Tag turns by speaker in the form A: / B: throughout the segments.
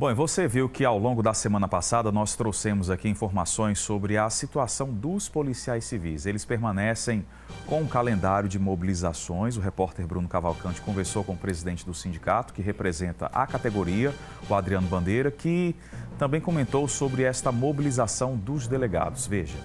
A: Bom, você viu que ao longo da semana passada nós trouxemos aqui informações sobre a situação dos policiais civis. Eles permanecem com um calendário de mobilizações. O repórter Bruno Cavalcante conversou com o presidente do sindicato, que representa a categoria, o Adriano Bandeira, que também comentou sobre esta mobilização dos delegados. Veja.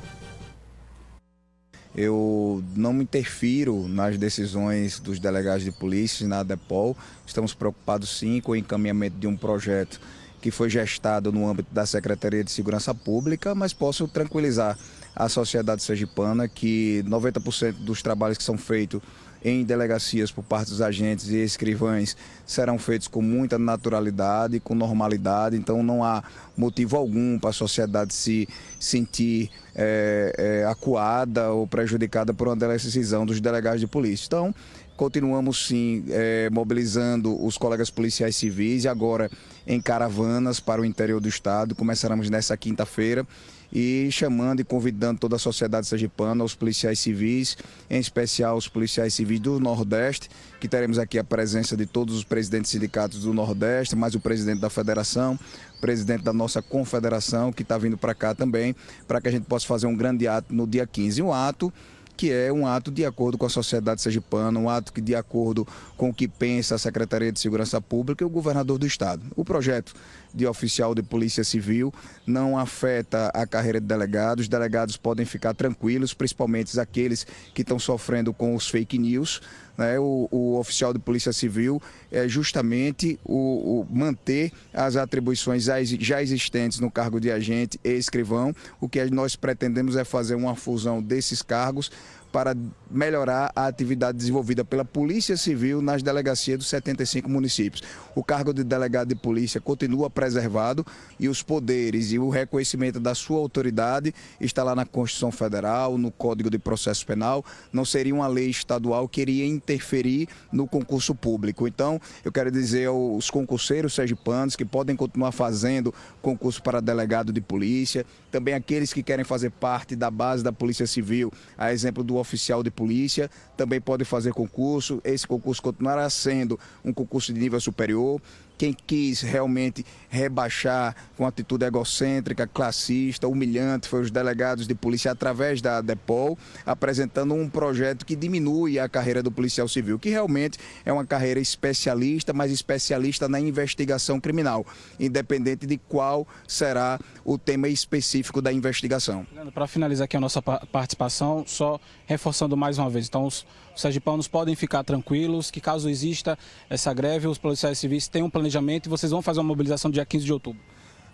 A: Eu não me interfiro nas decisões dos delegados de polícia na DEPOL. Estamos preocupados sim com o encaminhamento de um projeto que foi gestado no âmbito da Secretaria de Segurança Pública, mas posso tranquilizar a sociedade sergipana que 90% dos trabalhos que são feitos em delegacias por parte dos agentes e escrivães serão feitos com muita naturalidade, com normalidade, então não há motivo algum para a sociedade se sentir é, é, acuada ou prejudicada por uma decisão dos delegados de polícia. Então, Continuamos sim é, mobilizando os colegas policiais civis e agora em caravanas para o interior do estado. Começaremos nessa quinta-feira e chamando e convidando toda a sociedade sergipana, os policiais civis, em especial os policiais civis do Nordeste, que teremos aqui a presença de todos os presidentes sindicatos do Nordeste, mais o presidente da federação, presidente da nossa confederação, que está vindo para cá também, para que a gente possa fazer um grande ato no dia 15. Um ato que é um ato de acordo com a sociedade sergipana, um ato que de acordo com o que pensa a Secretaria de Segurança Pública e o governador do estado. O projeto de oficial de polícia civil não afeta a carreira de delegados, os delegados podem ficar tranquilos, principalmente aqueles que estão sofrendo com os fake news, né, o, o, oficial de polícia civil é justamente o, o, manter as atribuições já existentes no cargo de agente e escrivão. O que nós pretendemos é fazer uma fusão desses cargos para melhorar a atividade desenvolvida pela Polícia Civil nas delegacias dos 75 municípios. O cargo de delegado de polícia continua preservado e os poderes e o reconhecimento da sua autoridade está lá na Constituição Federal, no Código de Processo Penal. Não seria uma lei estadual que iria interferir no concurso público. Então, eu quero dizer aos concurseiros sergipanos que podem continuar fazendo concurso para delegado de polícia, também aqueles que querem fazer parte da base da Polícia Civil, a exemplo do oficial de polícia, também pode fazer concurso. Esse concurso continuará sendo um concurso de nível superior. Quem quis realmente rebaixar com atitude egocêntrica, classista, humilhante, foi os delegados de polícia através da DEPOL, apresentando um projeto que diminui a carreira do policial civil, que realmente é uma carreira especialista, mas especialista na investigação criminal, independente de qual será o tema específico da investigação. Para finalizar aqui a nossa participação, só reforçando mais uma vez. Então, os, os sergipanos podem ficar tranquilos que caso exista essa greve, os policiais civis têm um planejamento e vocês vão fazer uma mobilização dia 15 de outubro.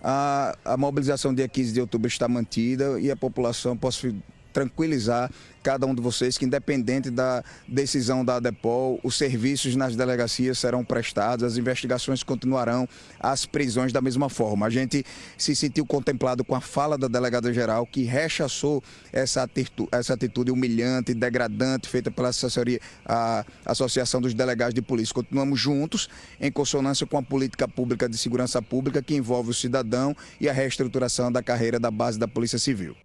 A: A, a mobilização dia 15 de outubro está mantida e a população, posso tranquilizar cada um de vocês que, independente da decisão da ADEPOL, os serviços nas delegacias serão prestados, as investigações continuarão, as prisões da mesma forma. A gente se sentiu contemplado com a fala da delegada-geral, que rechaçou essa atitude, essa atitude humilhante, degradante, feita pela assessoria, a Associação dos Delegados de Polícia. Continuamos juntos, em consonância com a política pública de segurança pública, que envolve o cidadão e a reestruturação da carreira da base da Polícia Civil.